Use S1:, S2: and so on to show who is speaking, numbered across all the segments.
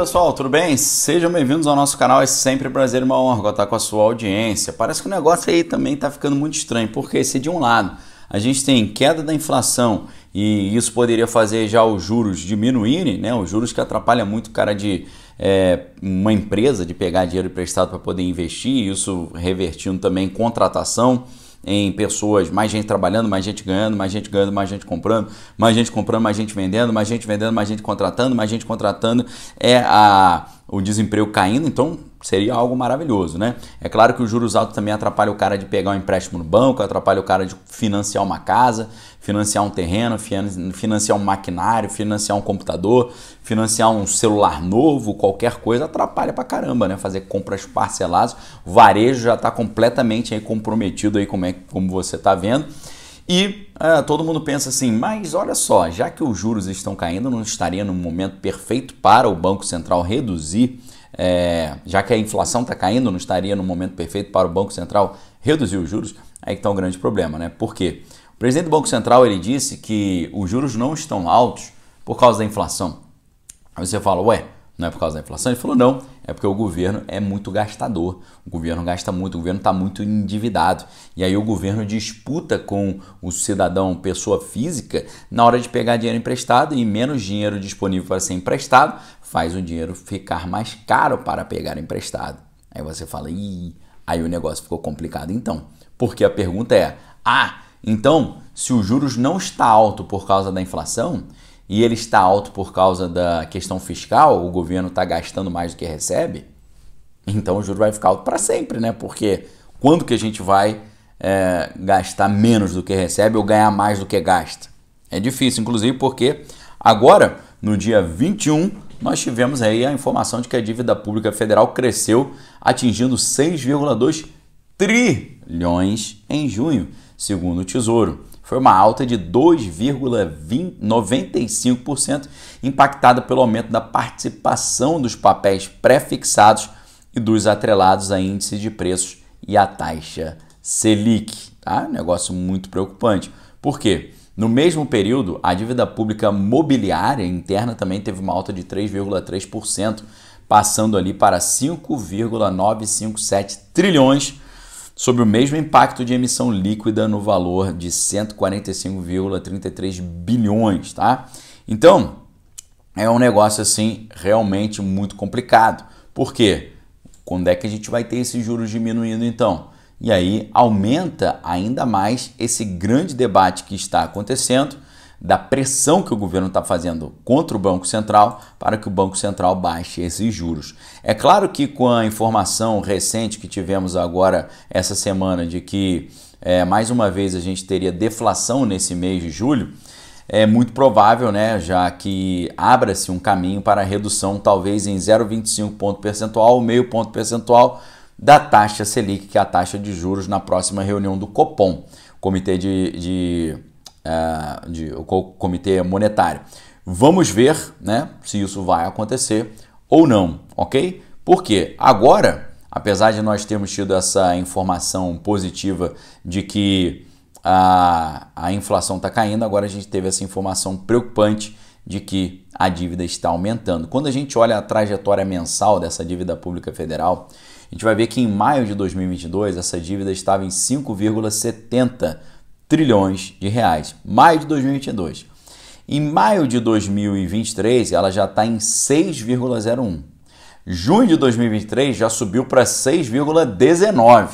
S1: pessoal, tudo bem? Sejam bem-vindos ao nosso canal, é sempre um prazer e uma honra estar com a sua audiência. Parece que o negócio aí também está ficando muito estranho, porque se de um lado a gente tem queda da inflação e isso poderia fazer já os juros diminuírem, né? Os juros que atrapalha muito o cara de é, uma empresa de pegar dinheiro emprestado para poder investir, isso revertindo também em contratação em pessoas, mais gente trabalhando, mais gente ganhando, mais gente ganhando, mais gente comprando, mais gente comprando, mais gente vendendo, mais gente vendendo, mais gente contratando, mais gente contratando. É a o desemprego caindo, então seria algo maravilhoso, né? É claro que o juros alto também atrapalha o cara de pegar um empréstimo no banco, atrapalha o cara de financiar uma casa, financiar um terreno, financiar um maquinário, financiar um computador, financiar um celular novo, qualquer coisa atrapalha pra caramba, né? Fazer compras parceladas, o varejo já está completamente aí comprometido aí como é como você está vendo. E ah, todo mundo pensa assim, mas olha só, já que os juros estão caindo, não estaria no momento perfeito para o Banco Central reduzir, é, já que a inflação está caindo, não estaria no momento perfeito para o Banco Central reduzir os juros? Aí está um grande problema, né? Por quê? O presidente do Banco Central ele disse que os juros não estão altos por causa da inflação. Aí você fala, ué, não é por causa da inflação? Ele falou, não, é porque o governo é muito gastador. O governo gasta muito, o governo está muito endividado. E aí o governo disputa com o cidadão, pessoa física, na hora de pegar dinheiro emprestado e menos dinheiro disponível para ser emprestado, faz o dinheiro ficar mais caro para pegar emprestado. Aí você fala, ih, aí o negócio ficou complicado então. Porque a pergunta é, ah, então, se os juros não está alto por causa da inflação, e ele está alto por causa da questão fiscal, o governo está gastando mais do que recebe, então o juro vai ficar alto para sempre, né? Porque quando que a gente vai é, gastar menos do que recebe ou ganhar mais do que gasta? É difícil, inclusive porque agora, no dia 21, nós tivemos aí a informação de que a dívida pública federal cresceu, atingindo 6,2 trilhões em junho, segundo o Tesouro. Foi uma alta de 2,95%, impactada pelo aumento da participação dos papéis prefixados e dos atrelados a índice de preços e a taxa Selic. Tá? Negócio muito preocupante. Por quê? No mesmo período, a dívida pública mobiliária interna também teve uma alta de 3,3%, passando ali para 5,957 trilhões sobre o mesmo impacto de emissão líquida no valor de 145,33 bilhões, tá? Então, é um negócio assim realmente muito complicado. Por quê? Quando é que a gente vai ter esses juros diminuindo então? E aí aumenta ainda mais esse grande debate que está acontecendo da pressão que o governo está fazendo contra o Banco Central para que o Banco Central baixe esses juros. É claro que com a informação recente que tivemos agora essa semana de que é, mais uma vez a gente teria deflação nesse mês de julho, é muito provável, né, já que abra-se um caminho para redução talvez em 0,25 ponto percentual, meio ponto percentual da taxa Selic, que é a taxa de juros na próxima reunião do Copom, Comitê de, de é, de, o Comitê Monetário. Vamos ver né, se isso vai acontecer ou não, ok? Porque agora, apesar de nós termos tido essa informação positiva de que a, a inflação está caindo, agora a gente teve essa informação preocupante de que a dívida está aumentando. Quando a gente olha a trajetória mensal dessa dívida pública federal, a gente vai ver que em maio de 2022 essa dívida estava em 5,70 trilhões de reais. Maio de 2022. Em maio de 2023, ela já está em 6,01. Junho de 2023 já subiu para 6,19.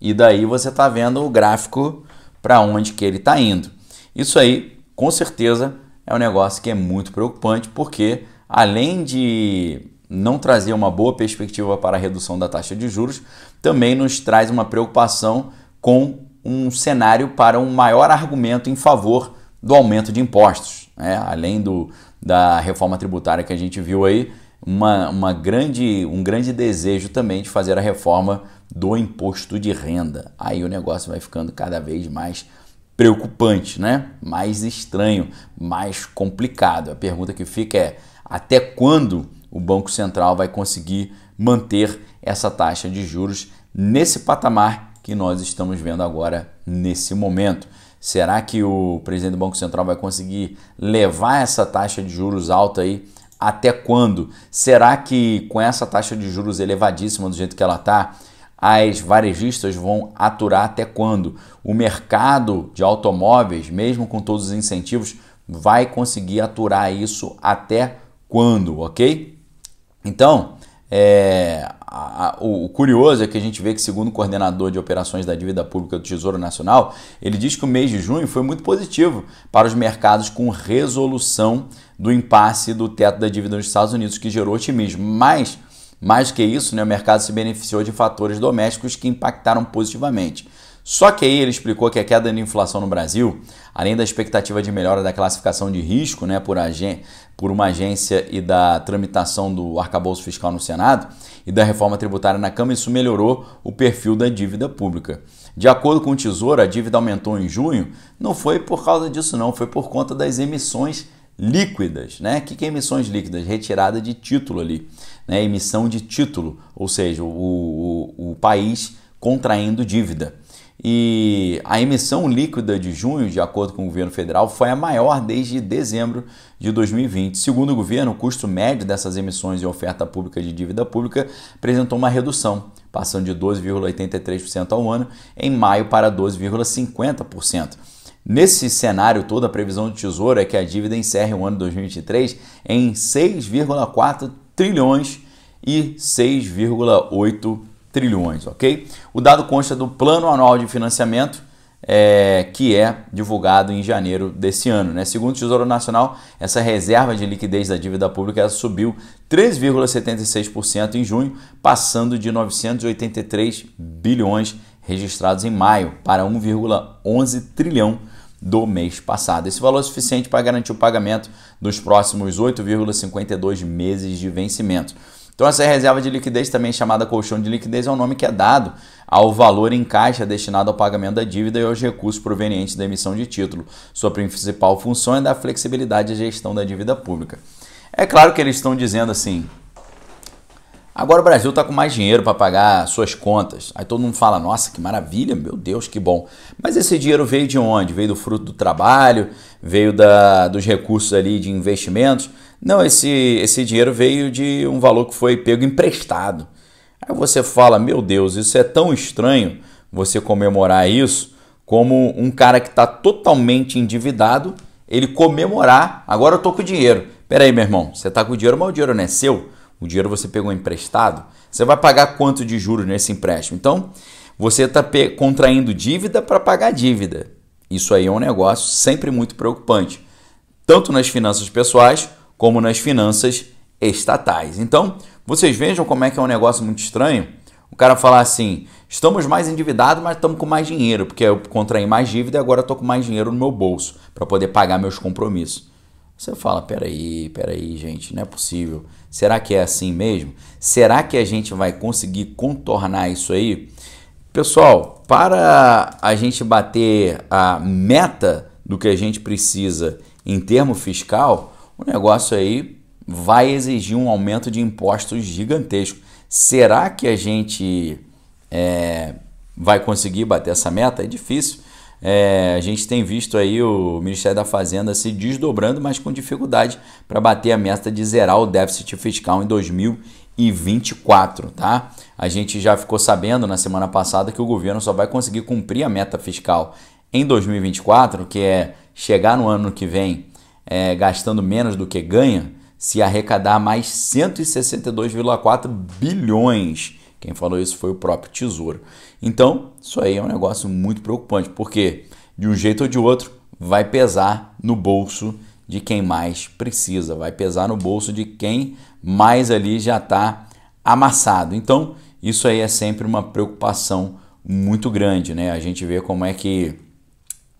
S1: E daí você está vendo o gráfico para onde que ele está indo. Isso aí, com certeza, é um negócio que é muito preocupante, porque além de não trazer uma boa perspectiva para a redução da taxa de juros, também nos traz uma preocupação com um cenário para um maior argumento em favor do aumento de impostos. Né? Além do, da reforma tributária que a gente viu aí, uma, uma grande, um grande desejo também de fazer a reforma do imposto de renda. Aí o negócio vai ficando cada vez mais preocupante, né? Mais estranho, mais complicado. A pergunta que fica é: até quando o Banco Central vai conseguir manter essa taxa de juros nesse patamar que nós estamos vendo agora nesse momento. Será que o presidente do Banco Central vai conseguir levar essa taxa de juros alta aí até quando? Será que com essa taxa de juros elevadíssima do jeito que ela está, as varejistas vão aturar até quando? O mercado de automóveis, mesmo com todos os incentivos, vai conseguir aturar isso até quando, ok? Então, é, a, o curioso é que a gente vê que, segundo o coordenador de operações da dívida pública do Tesouro Nacional, ele diz que o mês de junho foi muito positivo para os mercados com resolução do impasse do teto da dívida nos Estados Unidos, que gerou otimismo. Mas, mais que isso, né, o mercado se beneficiou de fatores domésticos que impactaram positivamente. Só que aí ele explicou que a queda na inflação no Brasil, além da expectativa de melhora da classificação de risco né, por, agen por uma agência e da tramitação do arcabouço fiscal no Senado e da reforma tributária na Câmara, isso melhorou o perfil da dívida pública. De acordo com o Tesouro, a dívida aumentou em junho, não foi por causa disso não, foi por conta das emissões líquidas, né? O que, que é emissões líquidas? Retirada de título ali, né? Emissão de título, ou seja, o, o, o país contraindo dívida e a emissão líquida de junho, de acordo com o governo federal, foi a maior desde dezembro de 2020. Segundo o governo, o custo médio dessas emissões e oferta pública de dívida pública apresentou uma redução, passando de 12,83% ao ano em maio para 12,50%. Nesse cenário todo, a previsão do Tesouro é que a dívida encerre o ano 2023 em 6,4 trilhões e 6,8 trilhões, ok? O dado consta do Plano Anual de Financiamento, é, que é divulgado em janeiro desse ano. Né? Segundo o Tesouro Nacional, essa reserva de liquidez da dívida pública subiu 3,76% em junho, passando de 983 bilhões registrados em maio para 1,11 trilhão do mês passado. Esse valor é suficiente para garantir o pagamento dos próximos 8,52 meses de vencimento. Então, essa reserva de liquidez, também chamada colchão de liquidez, é o um nome que é dado ao valor em caixa destinado ao pagamento da dívida e aos recursos provenientes da emissão de título. Sua principal função é dar flexibilidade à gestão da dívida pública. É claro que eles estão dizendo assim. Agora o Brasil está com mais dinheiro para pagar suas contas. Aí todo mundo fala: nossa, que maravilha, meu Deus, que bom. Mas esse dinheiro veio de onde? Veio do fruto do trabalho, veio da, dos recursos ali de investimentos. Não, esse, esse dinheiro veio de um valor que foi pego emprestado. Aí você fala, meu Deus, isso é tão estranho você comemorar isso como um cara que está totalmente endividado, ele comemorar, agora eu tô com dinheiro. Pera aí, meu irmão, você está com dinheiro, mas o dinheiro não é seu. O dinheiro você pegou emprestado. Você vai pagar quanto de juros nesse empréstimo? Então, você está contraindo dívida para pagar dívida. Isso aí é um negócio sempre muito preocupante, tanto nas finanças pessoais como nas finanças estatais. Então, vocês vejam como é que é um negócio muito estranho. O cara falar assim: estamos mais endividados, mas estamos com mais dinheiro, porque eu contraí mais dívida e agora estou com mais dinheiro no meu bolso para poder pagar meus compromissos. Você fala: peraí, peraí, gente, não é possível. Será que é assim mesmo? Será que a gente vai conseguir contornar isso aí? Pessoal, para a gente bater a meta do que a gente precisa em termo fiscal, o negócio aí vai exigir um aumento de impostos gigantesco. Será que a gente é, vai conseguir bater essa meta? É difícil. É, a gente tem visto aí o Ministério da Fazenda se desdobrando, mas com dificuldade para bater a meta de zerar o déficit fiscal em 2024, tá? A gente já ficou sabendo na semana passada que o governo só vai conseguir cumprir a meta fiscal em 2024, que é chegar no ano que vem é, gastando menos do que ganha, se arrecadar mais 162,4 bilhões. Quem falou isso foi o próprio Tesouro. Então, isso aí é um negócio muito preocupante, porque de um jeito ou de outro vai pesar no bolso de quem mais precisa, vai pesar no bolso de quem mais ali já está amassado. Então, isso aí é sempre uma preocupação muito grande, né? A gente vê como é que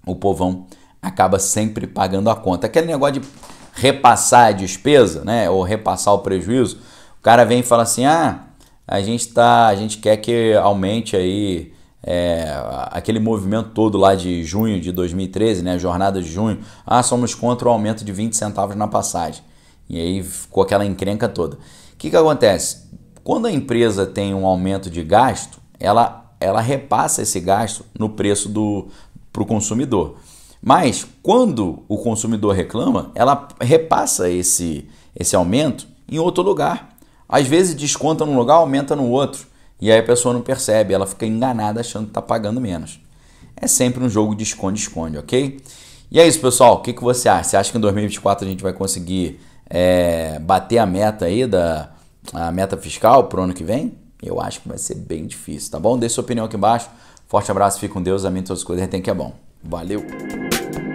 S1: o povão acaba sempre pagando a conta. Aquele negócio de repassar a despesa, né, ou repassar o prejuízo, o cara vem e fala assim: "Ah, a gente tá, a gente quer que aumente aí é, aquele movimento todo lá de junho de 2013, né, jornada de junho. Ah, somos contra o aumento de 20 centavos na passagem. E aí ficou aquela encrenca toda. O que, que acontece? Quando a empresa tem um aumento de gasto, ela, ela repassa esse gasto no preço do para o consumidor. Mas quando o consumidor reclama, ela repassa esse, esse aumento em outro lugar. Às vezes desconta num lugar, aumenta no outro. E aí a pessoa não percebe, ela fica enganada achando que está pagando menos. É sempre um jogo de esconde-esconde, ok? E é isso, pessoal. O que, que você acha? Você acha que em 2024 a gente vai conseguir é, bater a meta aí da a meta fiscal para o ano que vem? Eu acho que vai ser bem difícil, tá bom? Deixe sua opinião aqui embaixo. Forte abraço, fique com Deus, amém todas as coisas, retém que é bom. Valeu!